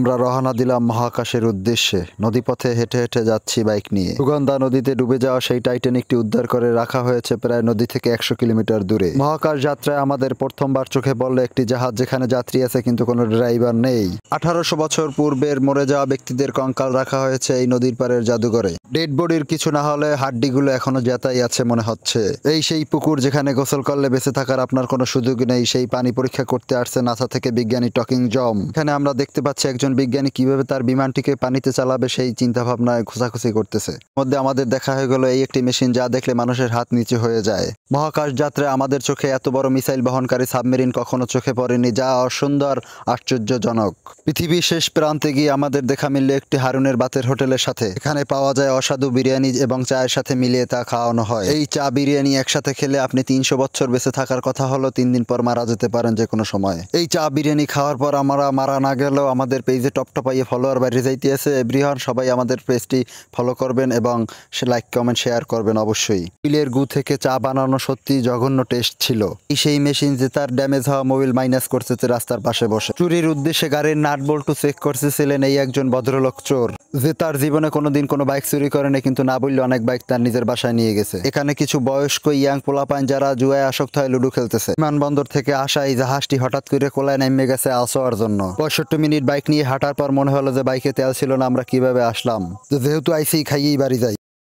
আমরা রহানা দিলাম মহাকাশের উদ্দেশ্যে নদীপথে হেঁটে হেঁটে যাচ্ছি বাইক নিয়ে সুগন্ধা নদীতে ডুবে যাওয়া সেই টাইটানিকটি উদ্ধার করে রাখা হয়েছে প্রায় নদী থেকে একশো কিলোমিটার দূরে মহাকাশ যাত্রায় আমাদের প্রথমবার চোখে পড়লো একটি জাহাজ যেখানে যাত্রী আছে কিন্তু কোনো ড্রাইভার নেই আঠারোশো বছর পূর্বের মরে যাওয়া ব্যক্তিদের কঙ্কাল রাখা হয়েছে এই নদীর পারের জাদুঘরে ডেড বডির কিছু না হলে হাড্ডিগুলো এখনো জেতাই আছে মনে হচ্ছে এই সেই পুকুর যেখানে গোসল করলে বেঁচে থাকার আপনার কোনো সুযোগ নেই সেই পানি পরীক্ষা করতে আসছে নাসা থেকে বিজ্ঞানী টকিং জম এখানে আমরা দেখতে পাচ্ছি একজন একজন বিজ্ঞানী কিভাবে তার বিমানটিকে পানিতে চালাবে সেই চিন্তা ভাবনায় খোঁজাখুঁজি করতেছে মধ্যে আমাদের দেখা হয়ে গেল এই একটি মেশিন যা দেখলে মানুষের হাত নিচে হয়ে যায় মহাকাশ যাত্রায় আমাদের চোখে এত বড় মিসাইল বহনকারী সাবমেরিন কখনো চোখে পড়েনি যা অসুন্দর আশ্চর্যজনক পৃথিবীর শেষ প্রান্তে গিয়ে আমাদের দেখা মিলল একটি হারুনের বাতের হোটেলের সাথে এখানে পাওয়া যায় অসাধু বিরিয়ানি এবং চায়ের সাথে মিলিয়ে তা খাওয়ানো হয় এই চা বিরিয়ানি একসাথে খেলে আপনি তিনশো বছর বেঁচে থাকার কথা হলো তিন দিন পর মারা যেতে পারেন যে কোনো সময় এই চা বিরিয়ানি খাওয়ার পর আমরা মারা না গেলেও আমাদের পেজে টপ টপাইয়ে ফলোয়ার যাইতে আছে এভরিহন সবাই আমাদের পেজটি ফলো করবেন এবং সে লাইক কমেন্ট শেয়ার করবেন অবশ্যই পিলের গু থেকে চা বানানো সত্যি জঘন্য টেস্ট ছিল সেই মেশিন যে তার ড্যামেজ হওয়া মোবিল মাইনাস করতেছে রাস্তার পাশে বসে চুরির উদ্দেশ্যে গাড়ির নাট বল্টু চেক করতেছিলেন এই একজন ভদ্রলোক চোর যে তার জীবনে কোনোদিন কোনো বাইক চুরি করেনি কিন্তু না বললে অনেক বাইক তার নিজের বাসায় নিয়ে গেছে এখানে কিছু বয়স্ক ইয়াং পোলাপান যারা জুয়ায় আসক্ত হয় লুডু খেলতেছে বিমানবন্দর থেকে আসা এই জাহাজটি হঠাৎ করে কোলায় নেমে গেছে আসোয়ার জন্য পঁয়ষট্টি মিনিট বাইক নিয়ে হাঁটার পর মনে হলো যে বাইকে তেল ছিল না আমরা কিভাবে আসলাম যেহেতু আইসি খাইয়েই বাড়ি যাই